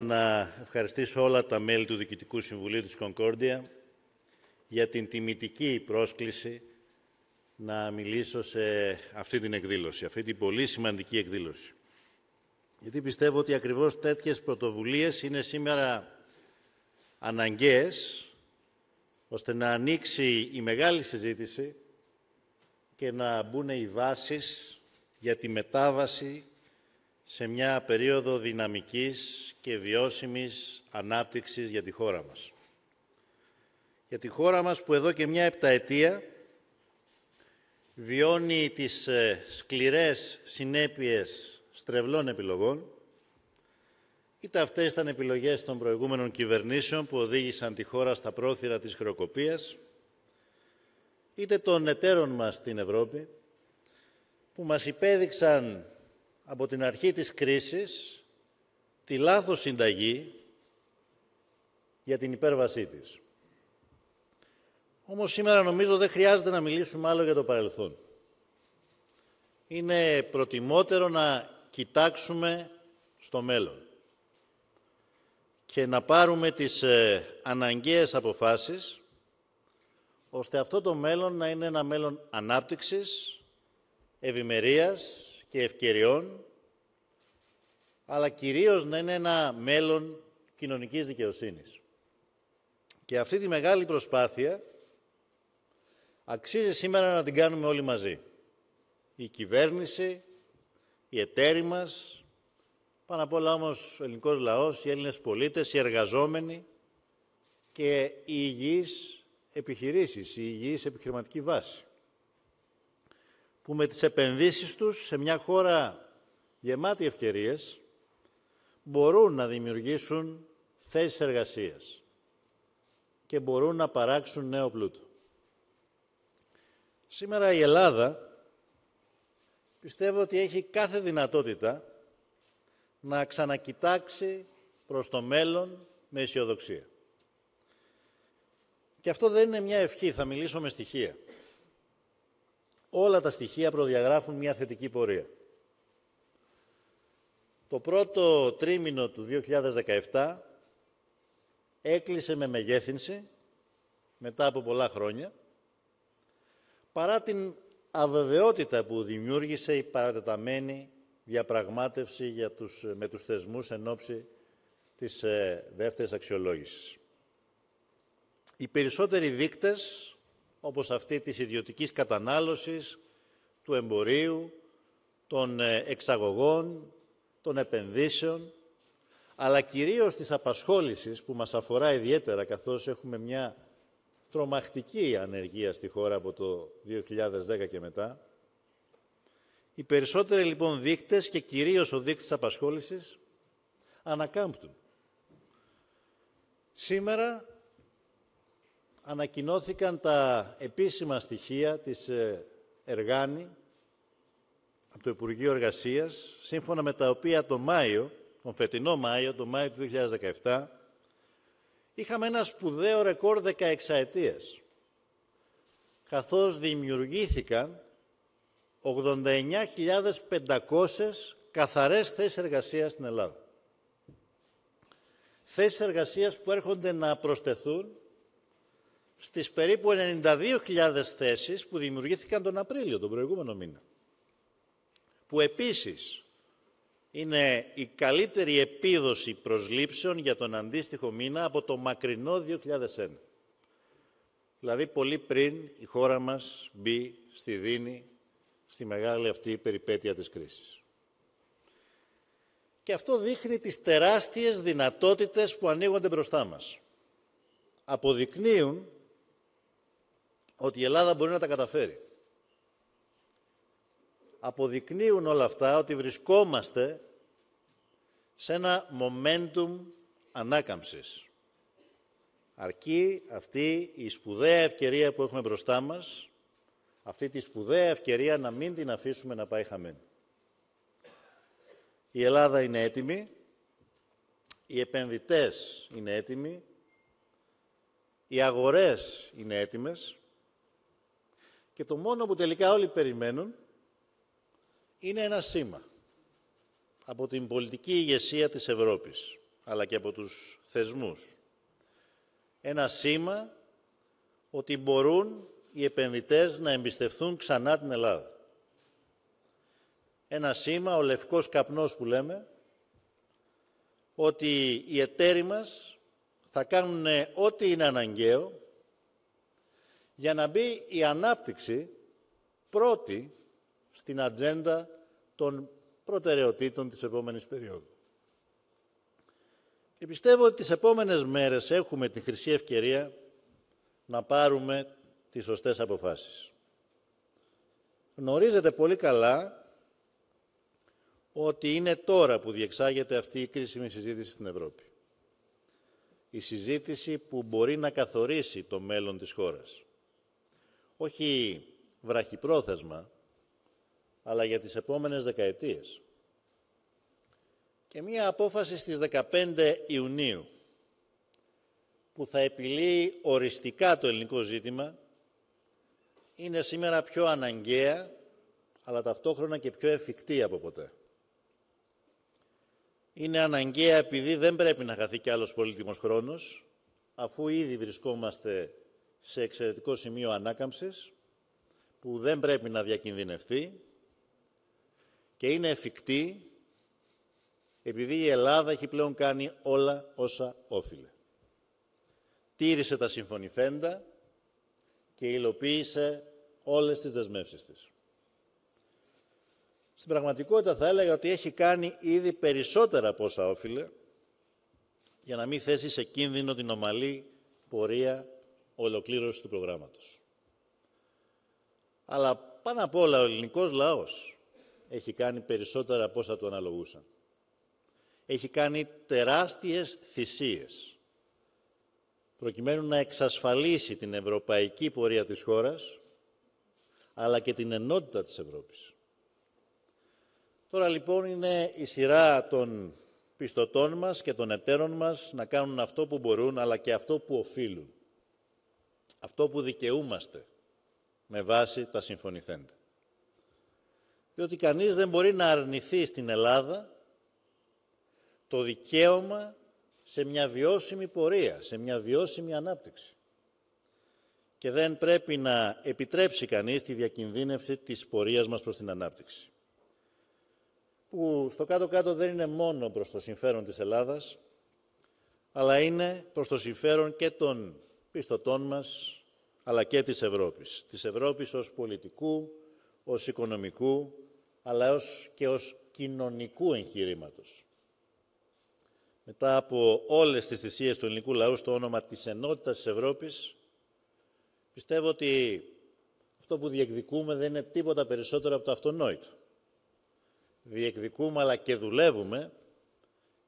Να ευχαριστήσω όλα τα μέλη του Διοικητικού Συμβουλίου της Κονκόρντια για την τιμητική πρόσκληση να μιλήσω σε αυτή την εκδήλωση, αυτή την πολύ σημαντική εκδήλωση. Γιατί πιστεύω ότι ακριβώς τέτοιες πρωτοβουλίες είναι σήμερα αναγκαίες ώστε να ανοίξει η μεγάλη συζήτηση και να μπουν οι βάσεις για τη μετάβαση σε μια περίοδο δυναμικής και βιώσιμης ανάπτυξης για τη χώρα μας. Για τη χώρα μας που εδώ και μια επταετία βιώνει τις ε, σκληρές συνέπειες στρεβλών επιλογών, είτε αυτές ήταν επιλογές των προηγούμενων κυβερνήσεων που οδήγησαν τη χώρα στα πρόθυρα της χρεοκοπίας, είτε των εταίρων μας στην Ευρώπη, που μας υπέδειξαν από την αρχή της κρίσης τη λάθος συνταγή για την υπέρβασή της. Όμως σήμερα νομίζω δεν χρειάζεται να μιλήσουμε άλλο για το παρελθόν. Είναι προτιμότερο να κοιτάξουμε στο μέλλον και να πάρουμε τις ε, αναγκαίες αποφάσεις ώστε αυτό το μέλλον να είναι ένα μέλλον ανάπτυξης, ευημερίας και ευκαιριών, αλλά κυρίως να είναι ένα μέλλον κοινωνικής δικαιοσύνης. Και αυτή τη μεγάλη προσπάθεια αξίζει σήμερα να την κάνουμε όλοι μαζί. Η κυβέρνηση, οι εταίροι μας, πάνω απ' όλα όμως ο ελληνικός λαός, οι Έλληνες πολίτες, οι εργαζόμενοι και οι υγιείς επιχειρήσεις, η υγιής επιχειρηματική βάση που με τις επενδύσεις τους σε μια χώρα γεμάτη ευκαιρίες μπορούν να δημιουργήσουν θέσεις εργασίας και μπορούν να παράξουν νέο πλούτο. Σήμερα η Ελλάδα πιστεύω ότι έχει κάθε δυνατότητα να ξανακοιτάξει προς το μέλλον με αισιοδοξία. Και αυτό δεν είναι μια ευχή, θα μιλήσω με στοιχεία. Όλα τα στοιχεία προδιαγράφουν μια θετική πορεία. Το πρώτο τρίμηνο του 2017 έκλεισε με μεγέθυνση μετά από πολλά χρόνια παρά την αβεβαιότητα που δημιούργησε η παρατεταμένη διαπραγμάτευση για τους, με τους θεσμούς εν ώψη της ε, δεύτερης αξιολόγησης. Οι περισσότεροι δείκτες όπως αυτή της ιδιωτικής κατανάλωσης, του εμπορίου, των ε, εξαγωγών, των επενδύσεων, αλλά κυρίως της απασχόλησης που μας αφορά ιδιαίτερα, καθώς έχουμε μια τρομακτική ανεργία στη χώρα από το 2010 και μετά. Οι περισσότεροι λοιπόν δείκτες και κυρίως ο δείκτης απασχόλησης ανακάμπτουν. Σήμερα ανακοινώθηκαν τα επίσημα στοιχεία της ε, Εργάνη από το Υπουργείο Εργασίας, σύμφωνα με τα οποία το Μάιο, τον φετινό Μάιο, τον Μάιο του 2017, είχαμε ένα σπουδαίο ρεκόρ 16 ετίας, καθώς δημιουργήθηκαν 89.500 καθαρές θέσεις εργασίας στην Ελλάδα. Θέσεις εργασίας που έρχονται να προσθεθούν στις περίπου 92.000 θέσεις που δημιουργήθηκαν τον Απρίλιο, τον προηγούμενο μήνα. Που επίσης είναι η καλύτερη επίδοση προσλήψεων για τον αντίστοιχο μήνα από το μακρινό 2001. Δηλαδή πολύ πριν η χώρα μας μπει στη δίνη, στη μεγάλη αυτή περιπέτεια της κρίσης. Και αυτό δείχνει τις τεράστιες δυνατότητες που ανοίγονται μπροστά μας. Αποδεικνύουν ότι η Ελλάδα μπορεί να τα καταφέρει. Αποδεικνύουν όλα αυτά ότι βρισκόμαστε σε ένα momentum ανάκαμψης. Αρκεί αυτή η σπουδαία ευκαιρία που έχουμε μπροστά μας, αυτή τη σπουδαία ευκαιρία να μην την αφήσουμε να πάει χαμένη. Η Ελλάδα είναι έτοιμη, οι επενδυτές είναι έτοιμοι, οι αγορές είναι έτοιμες, και το μόνο που τελικά όλοι περιμένουν είναι ένα σήμα από την πολιτική ηγεσία της Ευρώπης, αλλά και από τους θεσμούς. Ένα σήμα ότι μπορούν οι επενδυτές να εμπιστευτούν ξανά την Ελλάδα. Ένα σήμα, ο λευκός καπνός που λέμε, ότι οι εταίροι μας θα κάνουν ό,τι είναι αναγκαίο για να μπει η ανάπτυξη πρώτη στην ατζέντα των προτεραιοτήτων της επόμενης περίοδου. Και πιστεύω ότι τις επόμενες μέρες έχουμε τη χρυσή ευκαιρία να πάρουμε τις σωστές αποφάσεις. Γνωρίζετε πολύ καλά ότι είναι τώρα που διεξάγεται αυτή η κρίσιμη συζήτηση στην Ευρώπη. Η συζήτηση που μπορεί να καθορίσει το μέλλον της χώρας όχι βραχυπρόθεσμα, αλλά για τις επόμενες δεκαετίες. Και μία απόφαση στις 15 Ιουνίου, που θα επιλύει οριστικά το ελληνικό ζήτημα, είναι σήμερα πιο αναγκαία, αλλά ταυτόχρονα και πιο εφικτή από ποτέ. Είναι αναγκαία επειδή δεν πρέπει να χαθεί κι άλλος πολύτιμος χρόνος, αφού ήδη βρισκόμαστε σε εξαιρετικό σημείο ανάκαμψης που δεν πρέπει να διακινδυνευτεί και είναι εφικτή επειδή η Ελλάδα έχει πλέον κάνει όλα όσα όφιλε. Τήρησε τα συμφωνηθέντα και υλοποίησε όλες τις δεσμεύσεις της. Στην πραγματικότητα θα έλεγα ότι έχει κάνει ήδη περισσότερα από όσα όφιλε για να μην θέσει σε κίνδυνο την ομαλή πορεία ολοκλήρωση του προγράμματος. Αλλά πάνω απ' όλα ο ελληνικός λαός έχει κάνει περισσότερα από όσα του αναλογούσαν. Έχει κάνει τεράστιες θυσίες προκειμένου να εξασφαλίσει την ευρωπαϊκή πορεία της χώρας αλλά και την ενότητα της Ευρώπης. Τώρα λοιπόν είναι η σειρά των πιστωτών μας και των εταίρων μας να κάνουν αυτό που μπορούν αλλά και αυτό που οφείλουν αυτό που δικαιούμαστε με βάση τα συμφωνηθέντα. Διότι κανείς δεν μπορεί να αρνηθεί στην Ελλάδα το δικαίωμα σε μια βιώσιμη πορεία, σε μια βιώσιμη ανάπτυξη. Και δεν πρέπει να επιτρέψει κανείς τη διακινδύνευση της πορείας μας προς την ανάπτυξη. Που στο κάτω-κάτω δεν είναι μόνο προς το συμφέρον της Ελλάδας, αλλά είναι προς το συμφέρον και των πιστωτών μας, αλλά και της Ευρώπης. Της Ευρώπης ως πολιτικού, ως οικονομικού, αλλά ως και ως κοινωνικού εγχειρήματος. Μετά από όλες τις θυσίες του ελληνικού λαού στο όνομα της ενότητας της Ευρώπης, πιστεύω ότι αυτό που διεκδικούμε δεν είναι τίποτα περισσότερο από το αυτονόητο. Διεκδικούμε αλλά και δουλεύουμε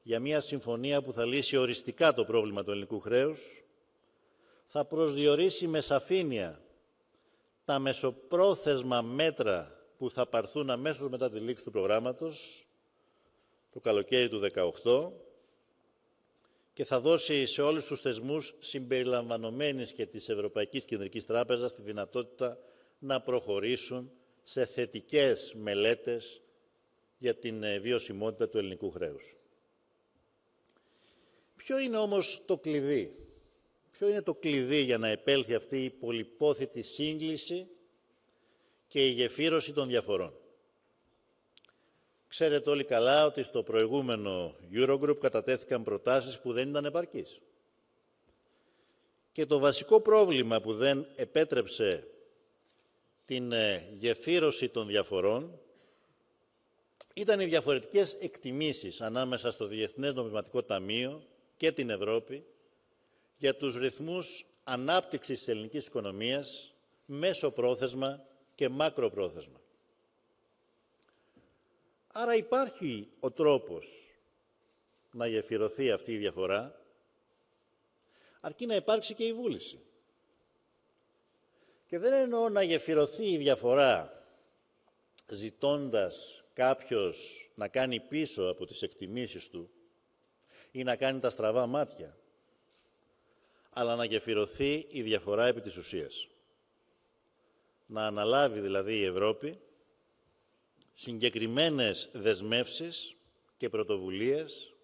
για μια συμφωνία που θα λύσει οριστικά το πρόβλημα του ελληνικού χρέους, θα προσδιορίσει με σαφήνεια τα μεσοπρόθεσμα μέτρα που θα παρθούν αμέσως μετά τη λήξη του προγράμματος, το καλοκαίρι του 2018, και θα δώσει σε όλους τους θεσμούς συμπεριλαμβανομένης και της Ευρωπαϊκής Κεντρικής Τράπεζας τη δυνατότητα να προχωρήσουν σε θετικές μελέτες για την ε, βιωσιμότητα του ελληνικού χρέους. Ποιο είναι όμως το κλειδί Ποιο είναι το κλειδί για να επέλθει αυτή η πολυπόθητη σύγκληση και η γεφύρωση των διαφορών. Ξέρετε όλοι καλά ότι στο προηγούμενο Eurogroup κατατέθηκαν προτάσεις που δεν ήταν επαρκείς. Και το βασικό πρόβλημα που δεν επέτρεψε την ε, γεφύρωση των διαφορών ήταν οι διαφορετικές εκτιμήσεις ανάμεσα στο Διεθνές Νομισματικό Ταμείο και την Ευρώπη για τους ρυθμούς ανάπτυξης της ελληνικής οικονομίας μέσω πρόθεσμα και μακροπρόθεσμα. Άρα υπάρχει ο τρόπος να γεφυρωθεί αυτή η διαφορά, αρκεί να υπάρξει και η βούληση. Και δεν εννοώ να γεφυρωθεί η διαφορά ζητώντας κάποιος να κάνει πίσω από τις εκτιμήσεις του ή να κάνει τα στραβά μάτια αλλά να γεφυρωθεί η διαφορά επί της ουσίας. Να αναλάβει δηλαδή η Ευρώπη συγκεκριμένες δεσμεύσεις και πρωτοβουλίες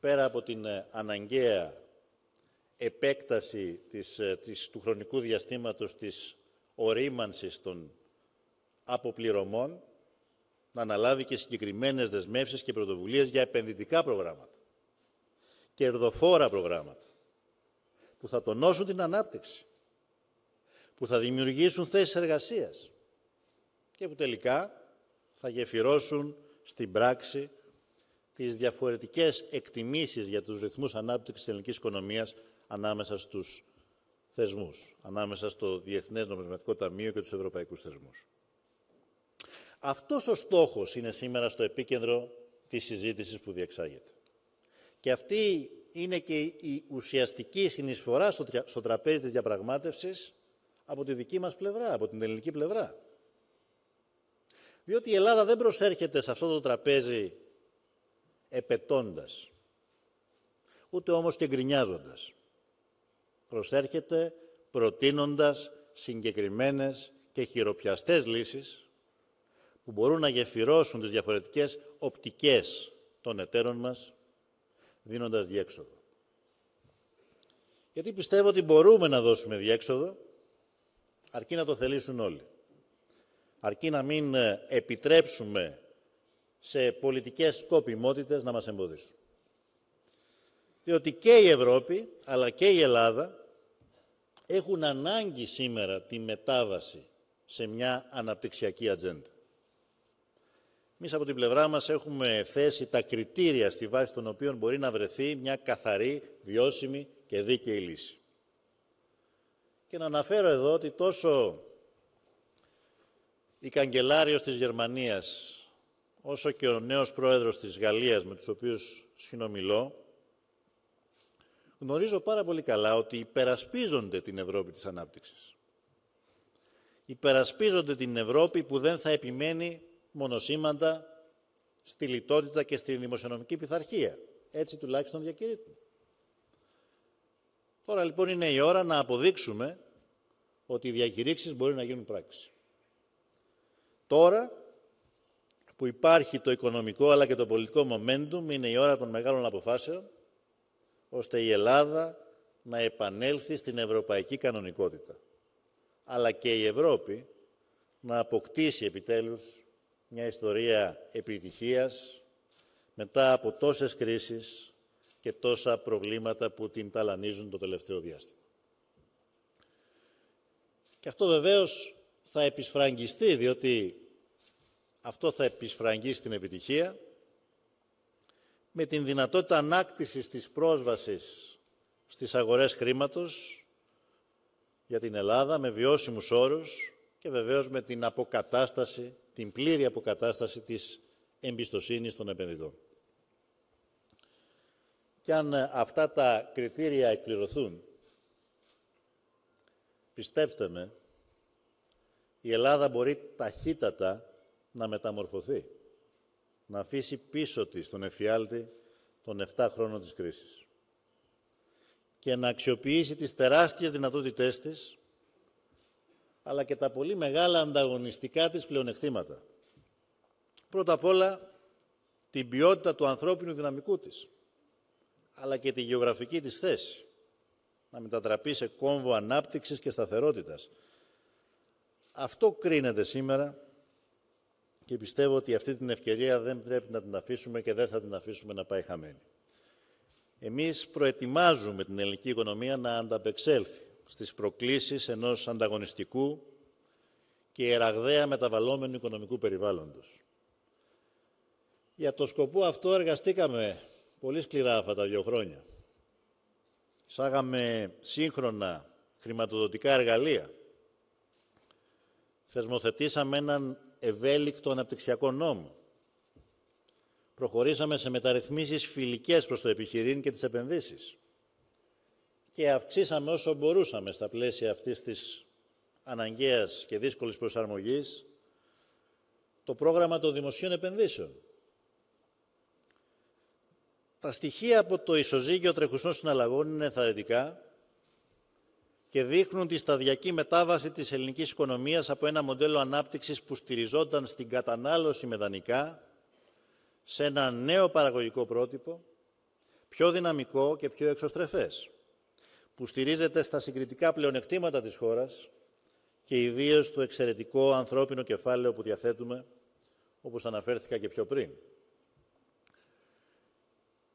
πέρα από την ε, αναγκαία επέκταση ε, της, του χρονικού διαστήματος της ορίμανσης των αποπληρωμών να αναλάβει και συγκεκριμένες δεσμεύσεις και πρωτοβουλίες για επενδυτικά προγράμματα, κερδοφόρα προγράμματα, που θα τονώσουν την ανάπτυξη, που θα δημιουργήσουν θέσεις εργασίας και που τελικά θα γεφυρώσουν στην πράξη τις διαφορετικές εκτιμήσεις για τους ρυθμούς ανάπτυξης της ελληνικής οικονομίας ανάμεσα στους θεσμούς, ανάμεσα στο Διεθνές Νομισματικό Ταμείο και τους Ευρωπαϊκούς Θεσμούς. Αυτός ο στόχος είναι σήμερα στο επίκεντρο της συζήτησης που διεξάγεται. Και αυτή είναι και η ουσιαστική συνεισφορά στο, τραπέζι της διαπραγμάτευσης από τη δική μας πλευρά, από την ελληνική πλευρά. Διότι η Ελλάδα δεν προσέρχεται σε αυτό το τραπέζι επετώντας, ούτε όμως και γκρινιάζοντας. Προσέρχεται προτείνοντας συγκεκριμένες και χειροπιαστές λύσεις που μπορούν να γεφυρώσουν τις διαφορετικές οπτικές των εταίρων μας δίνοντας διέξοδο. Γιατί πιστεύω ότι μπορούμε να δώσουμε διέξοδο, αρκεί να το θελήσουν όλοι. Αρκεί να μην ε, επιτρέψουμε σε πολιτικές σκοπιμότητες να μας εμποδίσουν. Διότι και η Ευρώπη, αλλά και η Ελλάδα, έχουν ανάγκη σήμερα τη μετάβαση σε μια αναπτυξιακή ατζέντα. Εμείς από την πλευρά μας έχουμε θέσει τα κριτήρια στη βάση των οποίων μπορεί να βρεθεί μια καθαρή, βιώσιμη και δίκαιη λύση. Και να αναφέρω εδώ ότι τόσο η καγκελάριος της Γερμανίας, όσο και ο νέος πρόεδρος της Γαλλίας, με τους οποίους συνομιλώ, γνωρίζω πάρα πολύ καλά ότι υπερασπίζονται την Ευρώπη της ανάπτυξης. Υπερασπίζονται την Ευρώπη που δεν θα επιμένει μονοσήμαντα στη λιτότητα και στη δημοσιονομική πειθαρχία. Έτσι τουλάχιστον διακηρύττουν. Τώρα λοιπόν είναι η ώρα να αποδείξουμε ότι οι διακηρύξεις μπορεί να γίνουν πράξη. Τώρα που υπάρχει το οικονομικό αλλά και το πολιτικό momentum, είναι η ώρα των μεγάλων αποφάσεων, ώστε η Ελλάδα να επανέλθει στην ευρωπαϊκή κανονικότητα. Αλλά και η Ευρώπη να αποκτήσει επιτέλους μια ιστορία επιτυχίας μετά από τόσες κρίσεις και τόσα προβλήματα που την ταλανίζουν το τελευταίο διάστημα. Και αυτό βεβαίως θα επισφραγγιστεί, διότι αυτό θα επισφραγγίσει την επιτυχία με την δυνατότητα ανάκτησης της πρόσβασης στις αγορές χρήματος για την Ελλάδα με βιώσιμους όρους και βεβαίως με την αποκατάσταση την πλήρη αποκατάσταση της εμπιστοσύνης των επενδυτών. Και αν ε, αυτά τα κριτήρια εκπληρωθούν, πιστέψτε με, η Ελλάδα μπορεί ταχύτατα να μεταμορφωθεί, να αφήσει πίσω της τον εφιάλτη των 7 χρόνων της κρίσης και να αξιοποιήσει τις τεράστιες δυνατότητές της αλλά και τα πολύ μεγάλα ανταγωνιστικά της πλεονεκτήματα. Πρώτα απ' όλα, την ποιότητα του ανθρώπινου δυναμικού της, αλλά και τη γεωγραφική της θέση, να μετατραπεί σε κόμβο ανάπτυξης και σταθερότητας. Αυτό κρίνεται σήμερα και πιστεύω ότι αυτή την ευκαιρία δεν πρέπει να την αφήσουμε και δεν θα την αφήσουμε να πάει χαμένη. Εμείς προετοιμάζουμε την ελληνική οικονομία να ανταπεξέλθει στις προκλήσεις ενός ανταγωνιστικού και εραγδαία μεταβαλλόμενου οικονομικού περιβάλλοντος. Για το σκοπό αυτό εργαστήκαμε πολύ σκληρά αυτά τα δύο χρόνια. Σάγαμε σύγχρονα χρηματοδοτικά εργαλεία. Θεσμοθετήσαμε έναν ευέλικτο αναπτυξιακό νόμο. Προχωρήσαμε σε μεταρρυθμίσεις φιλικές προς το επιχειρήν και τις επενδύσεις και αυξήσαμε όσο μπορούσαμε στα πλαίσια αυτής της αναγκαίας και δύσκολης προσαρμογής το πρόγραμμα των δημοσίων επενδύσεων. Τα στοιχεία από το ισοζύγιο τρεχουσών συναλλαγών είναι ενθαρρυντικά και δείχνουν τη σταδιακή μετάβαση της ελληνικής οικονομίας από ένα μοντέλο ανάπτυξης που στηριζόταν στην κατανάλωση δανεικά σε ένα νέο παραγωγικό πρότυπο, πιο δυναμικό και πιο εξωστρεφές που στηρίζεται στα συγκριτικά πλεονεκτήματα της χώρας και ιδίως στο εξαιρετικό ανθρώπινο κεφάλαιο που διαθέτουμε, όπως αναφέρθηκα και πιο πριν.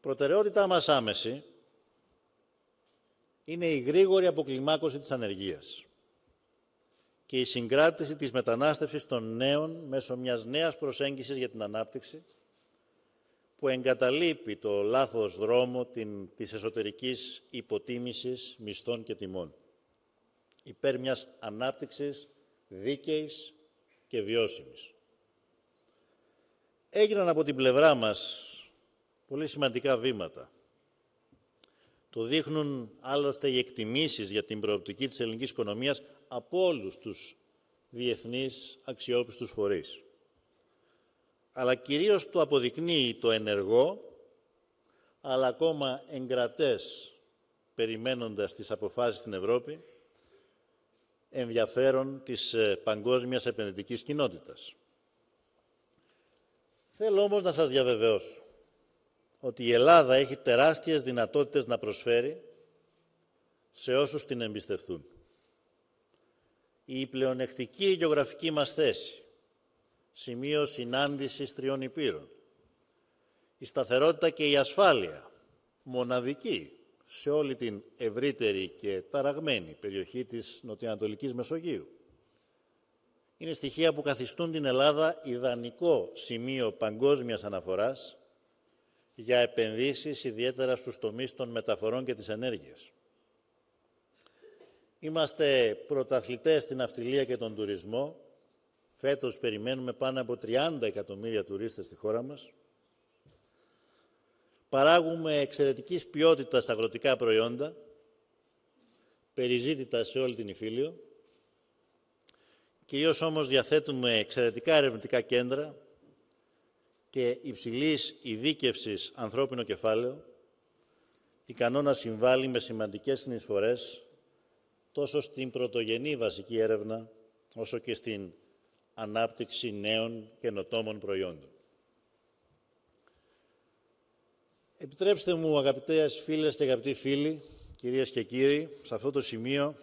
Προτεραιότητά μας άμεση είναι η γρήγορη αποκλιμάκωση της ανεργίας και η συγκράτηση της μετανάστευσης των νέων μέσω μιας νέας προσέγγισης για την ανάπτυξη, που εγκαταλείπει το λάθος δρόμο την, της εσωτερικής υποτίμησης μισθών και τιμών υπέρ μιας ανάπτυξης δίκαιης και βιώσιμης. Έγιναν από την πλευρά μας πολύ σημαντικά βήματα. Το δείχνουν άλλωστε οι εκτιμήσεις για την προοπτική της ελληνικής οικονομίας από όλους τους διεθνείς αξιόπιστους φορείς αλλά κυρίως το αποδεικνύει το ενεργό, αλλά ακόμα εγκρατές, περιμένοντας τις αποφάσεις στην Ευρώπη, ενδιαφέρον της ε, παγκόσμιας επενδυτικής κοινότητας. Θέλω όμως να σας διαβεβαιώσω ότι η Ελλάδα έχει τεράστιες δυνατότητες να προσφέρει σε όσους την εμπιστευτούν. Η πλεονεκτική γεωγραφική μας θέση, σημείο συνάντησης τριών υπήρων. Η σταθερότητα και η ασφάλεια, μοναδική σε όλη την ευρύτερη και ταραγμένη περιοχή της Νοτιοανατολικής Μεσογείου. Είναι στοιχεία που καθιστούν την Ελλάδα ιδανικό σημείο παγκόσμιας αναφοράς για επενδύσεις ιδιαίτερα στους τομείς των μεταφορών και της ενέργειας. Είμαστε πρωταθλητές στην αυτιλία και τον τουρισμό, Φέτος περιμένουμε πάνω από 30 εκατομμύρια τουρίστες στη χώρα μας. Παράγουμε εξαιρετικής ποιότητας αγροτικά προϊόντα, περιζήτητα σε όλη την Ιφίλιο. Κυρίως όμως διαθέτουμε εξαιρετικά ερευνητικά κέντρα και υψηλής ειδίκευσης ανθρώπινο κεφάλαιο, ικανό να συμβάλλει με σημαντικές συνεισφορές τόσο στην πρωτογενή βασική έρευνα, όσο και στην ανάπτυξη νέων καινοτόμων προϊόντων. Επιτρέψτε μου, αγαπητές φίλες και αγαπητοί φίλοι, κυρίες και κύριοι, σε αυτό το σημείο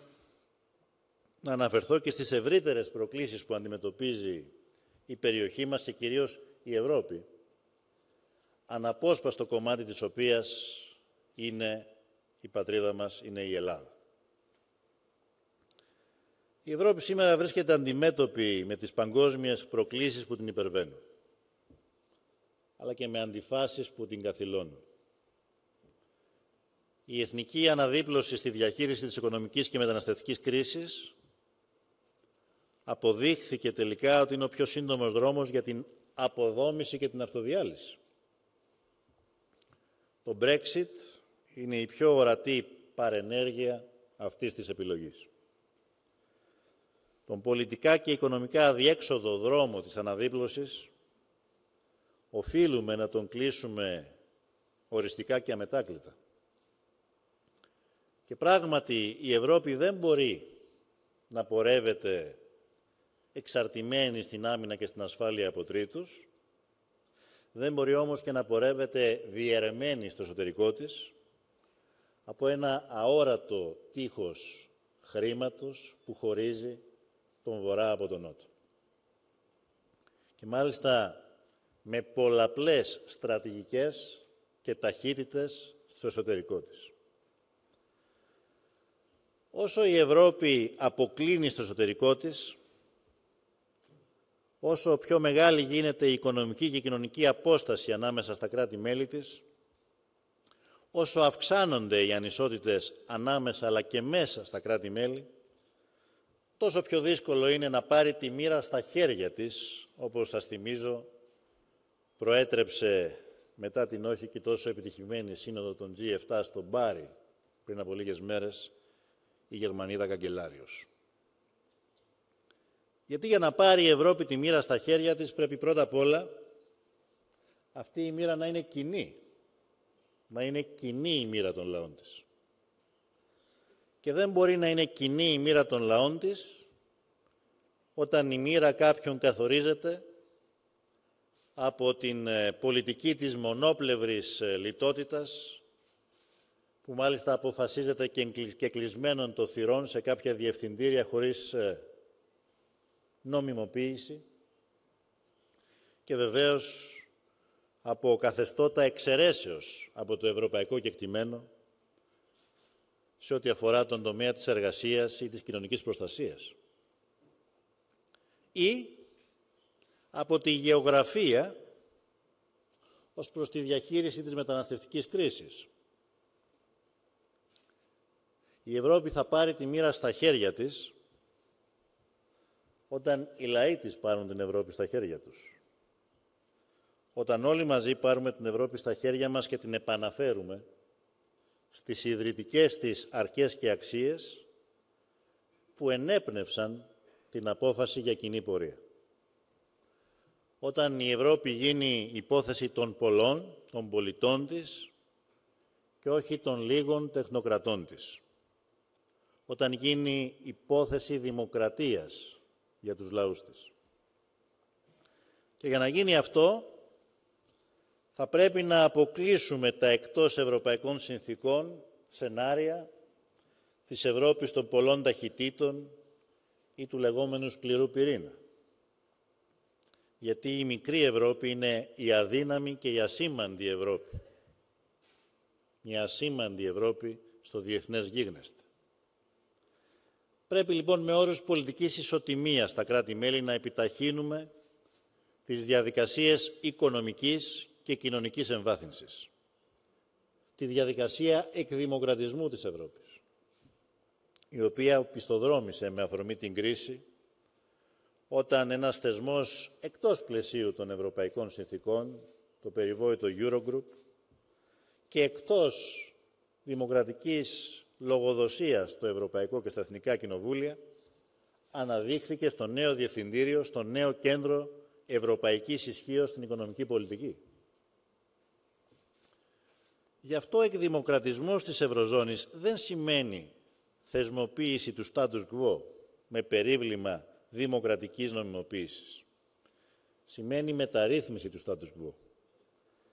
να αναφερθώ και στις ευρύτερες προκλήσεις που αντιμετωπίζει η περιοχή μας και κυρίως η Ευρώπη, αναπόσπαστο κομμάτι της οποίας είναι η πατρίδα μας, είναι η Ελλάδα. Η Ευρώπη σήμερα βρίσκεται αντιμέτωπη με τις παγκόσμιες προκλήσεις που την υπερβαίνουν, αλλά και με αντιφάσεις που την καθυλώνουν. Η εθνική αναδίπλωση στη διαχείριση της οικονομικής και μεταναστευτικής κρίσης αποδείχθηκε τελικά ότι είναι ο πιο σύντομος δρόμος για την αποδόμηση και την αυτοδιάλυση. Το Brexit είναι η πιο ορατή παρενέργεια αυτής της επιλογής τον πολιτικά και οικονομικά αδιέξοδο δρόμο της αναδίπλωσης, οφείλουμε να τον κλείσουμε οριστικά και αμετάκλητα. Και πράγματι η Ευρώπη δεν μπορεί να πορεύεται εξαρτημένη στην άμυνα και στην ασφάλεια από τρίτους, δεν μπορεί όμως και να πορεύεται διαιρεμένη στο εσωτερικό της από ένα αόρατο τείχος χρήματος που χωρίζει τον βορρά από τον νότο. Και μάλιστα με πολλαπλές στρατηγικές και ταχύτητες στο εσωτερικό της. Όσο η Ευρώπη αποκλίνει στο εσωτερικό της, όσο πιο μεγάλη γίνεται η οικονομική και κοινωνική απόσταση ανάμεσα στα κράτη-μέλη της, όσο αυξάνονται οι ανισότητες ανάμεσα αλλά και μέσα στα κράτη-μέλη, τόσο πιο δύσκολο είναι να πάρει τη μοίρα στα χέρια της, όπως σας θυμίζω, προέτρεψε μετά την όχι και τόσο επιτυχημένη σύνοδο των G7 στο Μπάρι πριν από λίγες μέρες η Γερμανίδα Καγκελάριος. Γιατί για να πάρει η Ευρώπη τη μοίρα στα χέρια της πρέπει πρώτα απ' όλα αυτή η μοίρα να είναι κοινή. Να είναι κοινή η μοίρα των λαών της και δεν μπορεί να είναι κοινή η μοίρα των λαών της όταν η μοίρα κάποιων καθορίζεται από την ε, πολιτική της μονόπλευρης ε, λιτότητας που μάλιστα αποφασίζεται και κλεισμένων των θυρών σε κάποια διευθυντήρια χωρίς ε, νομιμοποίηση και βεβαίως από καθεστώτα εξαιρέσεως από το ευρωπαϊκό κεκτημένο σε ό,τι αφορά τον τομέα της εργασίας ή της κοινωνικής προστασίας. Ή από τη γεωγραφία ως προς τη διαχείριση της μεταναστευτικής κρίσης. Η Ευρώπη θα πάρει τη μοίρα στα χέρια της όταν οι λαοί της πάρουν την Ευρώπη στα χέρια τους. Όταν όλοι μαζί πάρουμε την Ευρώπη στα χέρια μας και την επαναφέρουμε στις ιδρυτικές της αρχές και αξίες που ενέπνευσαν την απόφαση για κοινή πορεία. Όταν η Ευρώπη γίνει υπόθεση των πολλών, των πολιτών της και όχι των λίγων τεχνοκρατών της. Όταν γίνει υπόθεση δημοκρατίας για τους λαούς της. Και για να γίνει αυτό, θα πρέπει να αποκλείσουμε τα εκτός ευρωπαϊκών συνθήκων σενάρια της Ευρώπης των πολλών ταχυτήτων ή του λεγόμενου σκληρού πυρήνα. Γιατί η μικρή Ευρώπη είναι η αδύναμη και η ασήμαντη Ευρώπη. Μια ασήμαντη Ευρώπη στο διεθνές γίγνεσθε. Πρέπει λοιπόν με όρους πολιτικής ισοτιμίας στα κράτη-μέλη να επιταχύνουμε τις διαδικασίες οικονομικής και κοινωνικής εμβάθυνσης. Τη διαδικασία εκδημοκρατισμού της Ευρώπης, η οποία πιστοδρόμησε με αφορμή την κρίση, όταν ένας θεσμός εκτός πλαισίου των ευρωπαϊκών συνθήκων, το περιβόητο Eurogroup, και εκτός δημοκρατικής λογοδοσίας στο Ευρωπαϊκό και στα Εθνικά Κοινοβούλια, αναδείχθηκε στο νέο Διευθυντήριο, στο νέο Κέντρο Ευρωπαϊκής Ισχύω στην Οικονομική Πολιτική. Γι' αυτό εκδημοκρατισμός της Ευρωζώνης δεν σημαίνει θεσμοποίηση του status quo με περίβλημα δημοκρατικής νομιμοποίησης. Σημαίνει μεταρρύθμιση του status quo.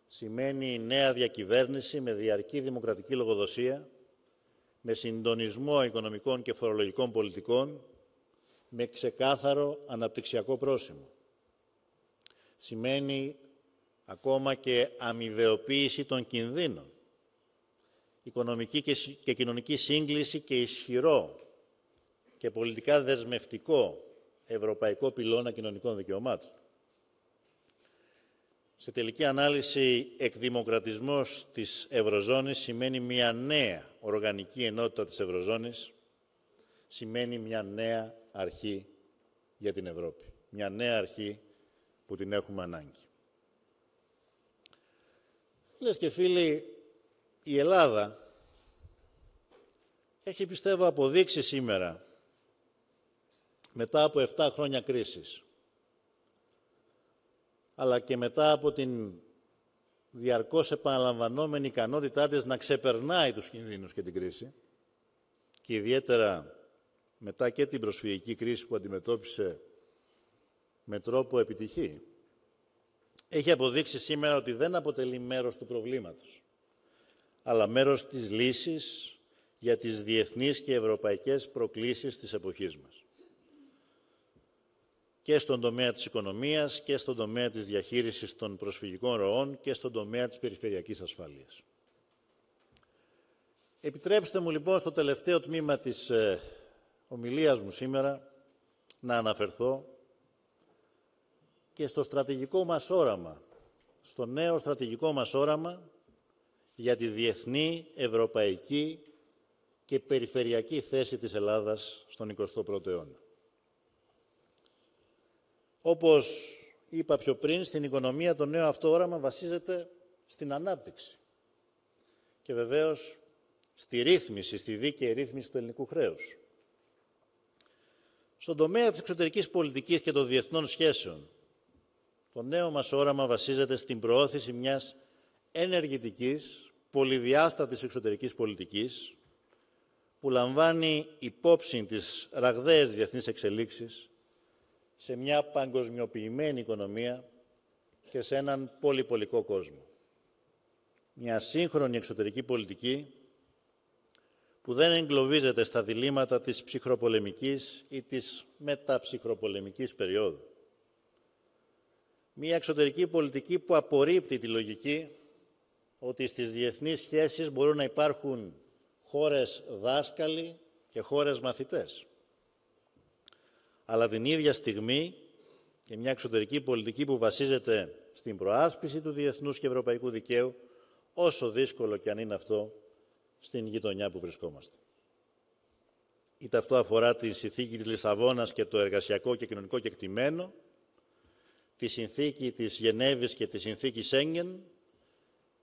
Σημαίνει νέα διακυβέρνηση με διαρκή δημοκρατική λογοδοσία, με συντονισμό οικονομικών και φορολογικών πολιτικών, με ξεκάθαρο αναπτυξιακό πρόσημο. Σημαίνει ακόμα και αμοιβεοποίηση των κινδύνων οικονομική και κοινωνική σύγκληση και ισχυρό και πολιτικά δεσμευτικό ευρωπαϊκό πυλώνα κοινωνικών δικαιωμάτων. Σε τελική ανάλυση, εκδημοκρατισμός της Ευρωζώνης σημαίνει μια νέα οργανική ενότητα της Ευρωζώνης, σημαίνει μια νέα αρχή για την Ευρώπη. Μια νέα αρχή που την έχουμε ανάγκη. Φίλες και φίλοι, η Ελλάδα έχει πιστεύω αποδείξει σήμερα μετά από 7 χρόνια κρίσης αλλά και μετά από την διαρκώς επαναλαμβανόμενη ικανότητά της να ξεπερνάει τους κινδύνους και την κρίση και ιδιαίτερα μετά και την προσφυγική κρίση που αντιμετώπισε με τρόπο επιτυχή, έχει αποδείξει σήμερα ότι δεν αποτελεί μέρος του προβλήματος αλλά μέρος της λύσης για τις διεθνείς και ευρωπαϊκές προκλήσεις της εποχής μας. Και στον τομέα της οικονομίας και στον τομέα της διαχείρισης των προσφυγικών ροών και στον τομέα της περιφερειακής ασφαλείας. Επιτρέψτε μου λοιπόν στο τελευταίο τμήμα της ε, ομιλίας μου σήμερα να αναφερθώ και στο στρατηγικό μας όραμα, στο νέο στρατηγικό μας όραμα για τη διεθνή, ευρωπαϊκή και περιφερειακή θέση της Ελλάδας στον 21ο αιώνα. Όπως είπα πιο πριν, στην οικονομία το νέο αυτό όραμα βασίζεται στην ανάπτυξη και βεβαίως στη ρύθμιση, στη δίκαιη ρύθμιση του ελληνικού χρέους. Στον τομέα της εξωτερικής πολιτικής και των διεθνών σχέσεων, το νέο μας όραμα βασίζεται στην προώθηση μιας ενεργητικής πολυδιάστατης εξωτερικής πολιτικής που λαμβάνει υπόψη τις ραγδαίες διεθνείς εξελίξεις σε μια παγκοσμιοποιημένη οικονομία και σε έναν πολυπολικό κόσμο. Μια σύγχρονη εξωτερική πολιτική που δεν εγκλωβίζεται στα διλήμματα της ψυχροπολεμικής ή της μεταψυχροπολεμικής περίοδου. Μια εξωτερική πολιτική που απορρίπτει τη λογική ότι στις διεθνείς σχέσεις μπορούν να υπάρχουν χώρες δάσκαλοι και χώρες μαθητές. Αλλά την ίδια στιγμή και μια εξωτερική πολιτική που βασίζεται στην προάσπιση του διεθνούς και ευρωπαϊκού δικαίου, όσο δύσκολο και αν είναι αυτό, στην γειτονιά που βρισκόμαστε. Είτε αυτό αφορά τη συνθήκη της Λισαβόνας και το εργασιακό και κοινωνικό κεκτημένο, τη συνθήκη της Γενέβης και τη συνθήκη Σέγγεν,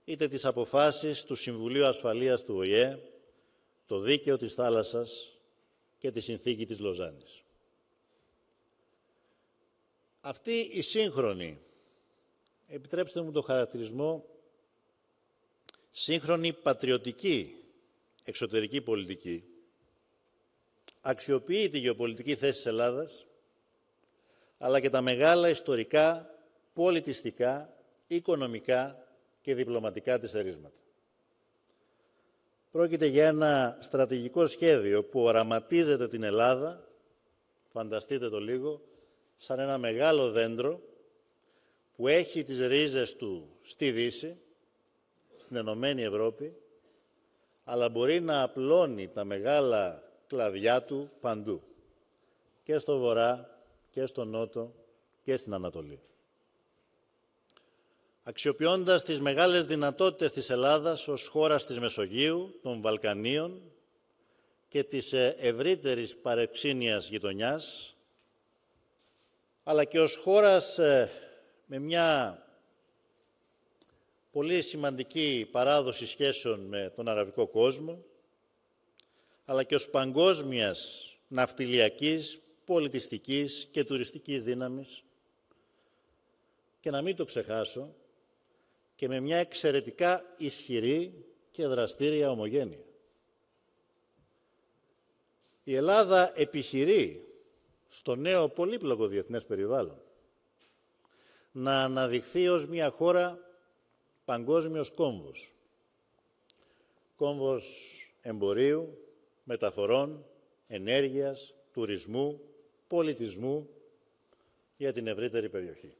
είτε τις αποφάσεις του Συμβουλίου Ασφαλείας του ΟΗΕ, το δίκαιο της θάλασσας και τη συνθήκη της Λοζάνης. Αυτή η σύγχρονη, επιτρέψτε μου το χαρακτηρισμό, σύγχρονη πατριωτική εξωτερική πολιτική αξιοποιεί τη γεωπολιτική θέση της Ελλάδας αλλά και τα μεγάλα ιστορικά, πολιτιστικά, οικονομικά και διπλωματικά της ερίσματα. Πρόκειται για ένα στρατηγικό σχέδιο που οραματίζεται την Ελλάδα, φανταστείτε το λίγο, σαν ένα μεγάλο δέντρο που έχει τις ρίζες του στη Δύση, στην Ενωμένη Ευρώπη, αλλά μπορεί να απλώνει τα μεγάλα κλαδιά του παντού, και στο Βορρά, και στο Νότο, και στην Ανατολή αξιοποιώντας τις μεγάλες δυνατότητες της Ελλάδας ως χώρας της Μεσογείου, των Βαλκανίων και της ε, ευρύτερης παρεξήνιας γειτονιάς, αλλά και ως χώρας ε, με μια πολύ σημαντική παράδοση σχέσεων με τον αραβικό κόσμο, αλλά και ως παγκόσμιας ναυτιλιακής, πολιτιστικής και τουριστικής δύναμης. Και να μην το ξεχάσω, και με μια εξαιρετικά ισχυρή και δραστήρια ομογένεια. Η Ελλάδα επιχειρεί στο νέο πολύπλοκο διεθνές περιβάλλον να αναδειχθεί ως μια χώρα παγκόσμιος κόμβος. Κόμβος εμπορίου, μεταφορών, ενέργειας, τουρισμού, πολιτισμού για την ευρύτερη περιοχή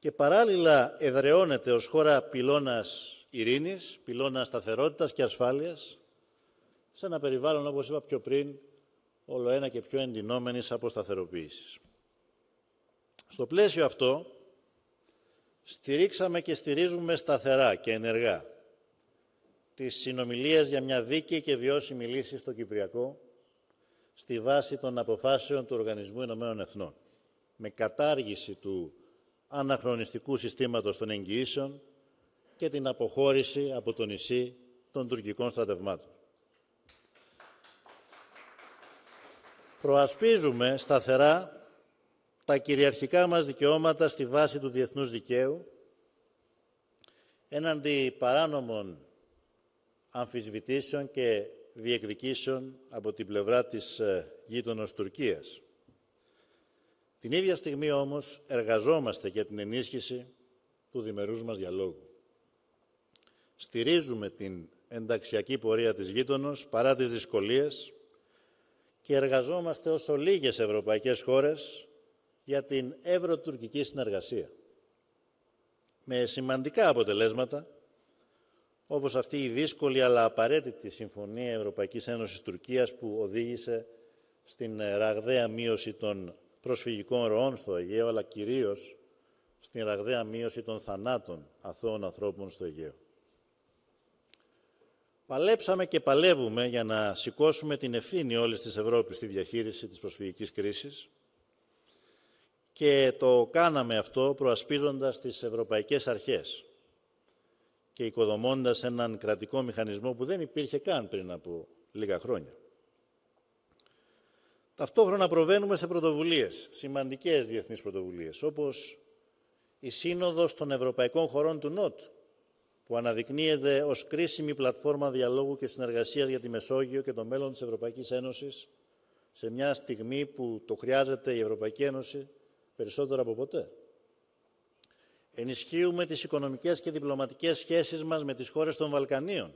και παράλληλα εδραιώνεται ως χώρα πυλώνας ειρήνης, πυλώνας σταθερότητας και ασφάλειας, σε ένα περιβάλλον, όπως είπα πιο πριν, όλο ένα και πιο εντυνόμενης αποσταθεροποίησης. Στο πλαίσιο αυτό, στηρίξαμε και στηρίζουμε σταθερά και ενεργά τις συνομιλίες για μια δίκαιη και βιώσιμη λύση στο Κυπριακό, στη βάση των αποφάσεων του Οργανισμού Ηνωμένων Εθνών, με κατάργηση του αναχρονιστικού συστήματος των εγγυήσεων και την αποχώρηση από το νησί των τουρκικών στρατευμάτων. Προασπίζουμε σταθερά τα κυριαρχικά μας δικαιώματα στη βάση του διεθνούς δικαίου έναντι παράνομων αμφισβητήσεων και διεκδικήσεων από την πλευρά της ε, γείτονος Τουρκίας. Την ίδια στιγμή όμως εργαζόμαστε για την ενίσχυση του διμερούς μας διαλόγου. Στηρίζουμε την ενταξιακή πορεία της γείτονος παρά τις δυσκολίες και εργαζόμαστε ως λίγες ευρωπαϊκές χώρες για την ευρωτουρκική συνεργασία. Με σημαντικά αποτελέσματα, όπως αυτή η δύσκολη αλλά απαραίτητη Συμφωνία Ευρωπαϊκής Ένωσης Τουρκίας που οδήγησε στην ραγδαία μείωση των προσφυγικών ροών στο Αιγαίο, αλλά κυρίως στην ραγδαία μείωση των θανάτων αθώων ανθρώπων στο Αιγαίο. Παλέψαμε και παλεύουμε για να σηκώσουμε την ευθύνη όλης της Ευρώπης στη διαχείριση της προσφυγικής κρίσης και το κάναμε αυτό προασπίζοντας τις ευρωπαϊκές αρχές και οικοδομώντας έναν κρατικό μηχανισμό που δεν υπήρχε καν πριν από λίγα χρόνια. Ταυτόχρονα προβαίνουμε σε πρωτοβουλίες, σημαντικές διεθνείς πρωτοβουλίες, όπως η Σύνοδος των Ευρωπαϊκών Χωρών του ΝΟΤ, που αναδεικνύεται ως κρίσιμη πλατφόρμα διαλόγου και συνεργασίας για τη Μεσόγειο και το μέλλον της Ευρωπαϊκής Ένωσης, σε μια στιγμή που το χρειάζεται η Ευρωπαϊκή Ένωση περισσότερο από ποτέ. Ενισχύουμε τις οικονομικές και διπλωματικές σχέσεις μας με τις χώρες των Βαλκανίων,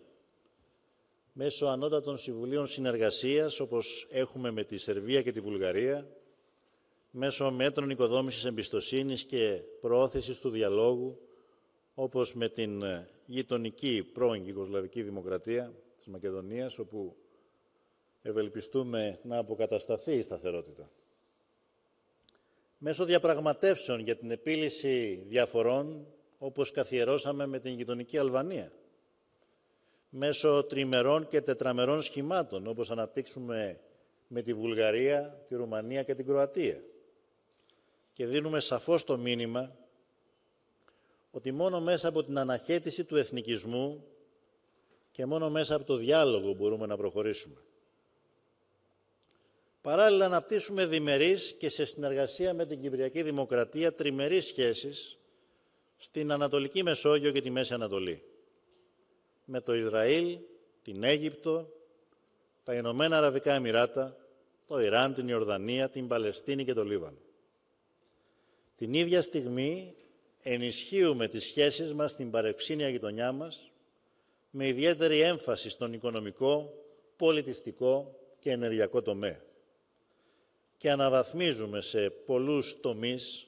μέσω ανώτατων συμβουλίων συνεργασίας, όπως έχουμε με τη Σερβία και τη Βουλγαρία, μέσω μέτρων οικοδόμησης εμπιστοσύνης και προώθησης του διαλόγου, όπως με την ε, γειτονική πρώην Ιγκοσλαβική Δημοκρατία της Μακεδονίας, όπου ευελπιστούμε να αποκατασταθεί η σταθερότητα. Μέσω διαπραγματεύσεων για την επίλυση διαφορών, όπως καθιερώσαμε με την γειτονική Αλβανία, μέσω τριμερών και τετραμερών σχημάτων, όπως αναπτύξουμε με τη Βουλγαρία, τη Ρουμανία και την Κροατία. Και δίνουμε σαφώς το μήνυμα ότι μόνο μέσα από την αναχέτηση του εθνικισμού και μόνο μέσα από το διάλογο μπορούμε να προχωρήσουμε. Παράλληλα, αναπτύσσουμε διμερείς και σε συνεργασία με την Κυπριακή Δημοκρατία τριμερείς σχέσεις στην Ανατολική Μεσόγειο και τη Μέση Ανατολή με το Ισραήλ, την Αίγυπτο, τα Ηνωμένα Αραβικά Εμμυράτα, το Ιράν, την Ιορδανία, την Παλαιστίνη και το Λίβανο. Την ίδια στιγμή ενισχύουμε τις σχέσεις μας στην παρεξήνια γειτονιά μας με ιδιαίτερη έμφαση στον οικονομικό, πολιτιστικό και ενεργειακό τομέα και αναβαθμίζουμε σε πολλούς τομείς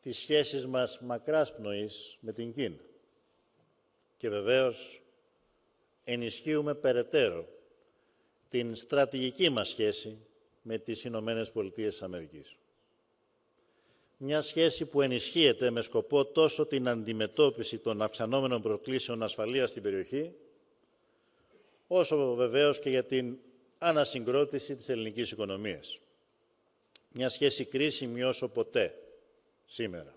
τις σχέσεις μας μακράς πνοής με την Κίνα. Και βεβαίως ενισχύουμε περαιτέρω την στρατηγική μας σχέση με τις Ηνωμένε της Αμερικής. Μια σχέση που ενισχύεται με σκοπό τόσο την αντιμετώπιση των αυξανόμενων προκλήσεων ασφαλείας στην περιοχή, όσο βεβαίως και για την ανασυγκρότηση της ελληνικής οικονομίας. Μια σχέση κρίσιμη όσο ποτέ σήμερα,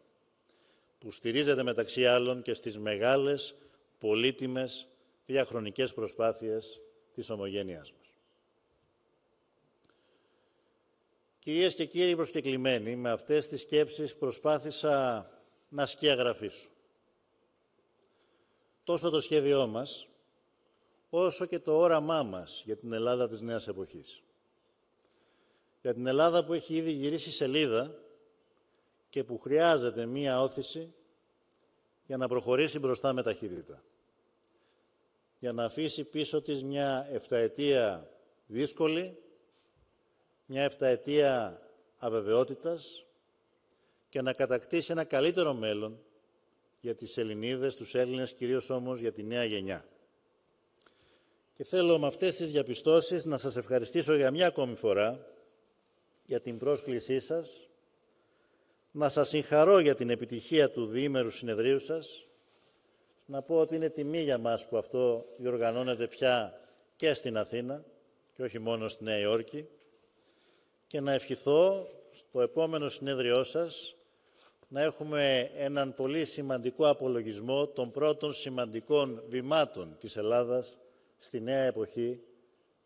που στηρίζεται μεταξύ άλλων και στις μεγάλες πολύτιμες διαχρονικές προσπάθειες της ομογένειάς μας. Κυρίες και κύριοι προσκεκλημένοι, με αυτές τις σκέψεις προσπάθησα να σκιαγραφήσω Τόσο το σχέδιό μας, όσο και το όραμά μας για την Ελλάδα της νέας εποχής. Για την Ελλάδα που έχει ήδη γυρίσει σελίδα και που χρειάζεται μία όθηση για να προχωρήσει μπροστά με ταχύτητα για να αφήσει πίσω της μια εφταετία δύσκολη, μια εφταετία αβεβαιότητας και να κατακτήσει ένα καλύτερο μέλλον για τις Ελληνίδες, τους Έλληνες, κυρίως όμως για τη νέα γενιά. Και θέλω με αυτές τις διαπιστώσεις να σας ευχαριστήσω για μια ακόμη φορά για την πρόσκλησή σας, να σας συγχαρώ για την επιτυχία του διήμερου συνεδρίου σας να πω ότι είναι τιμή για μας που αυτό διοργανώνεται πια και στην Αθήνα και όχι μόνο στη Νέα Υόρκη και να ευχηθώ στο επόμενο συνέδριό σας να έχουμε έναν πολύ σημαντικό απολογισμό των πρώτων σημαντικών βημάτων της Ελλάδας στη νέα εποχή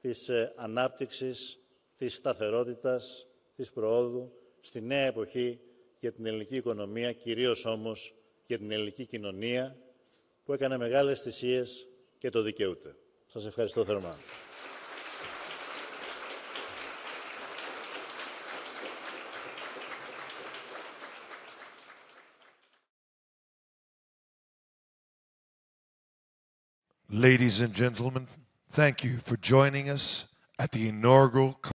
της ε, ανάπτυξης, της σταθερότητας, της προόδου, στη νέα εποχή για την ελληνική οικονομία, κυρίως όμως για την ελληνική κοινωνία, που έκανε μεγάλες θυσίες και το δικαιούται. Σας ευχαριστώ θερμά. Ladies and gentlemen, thank you for joining us at the inaugural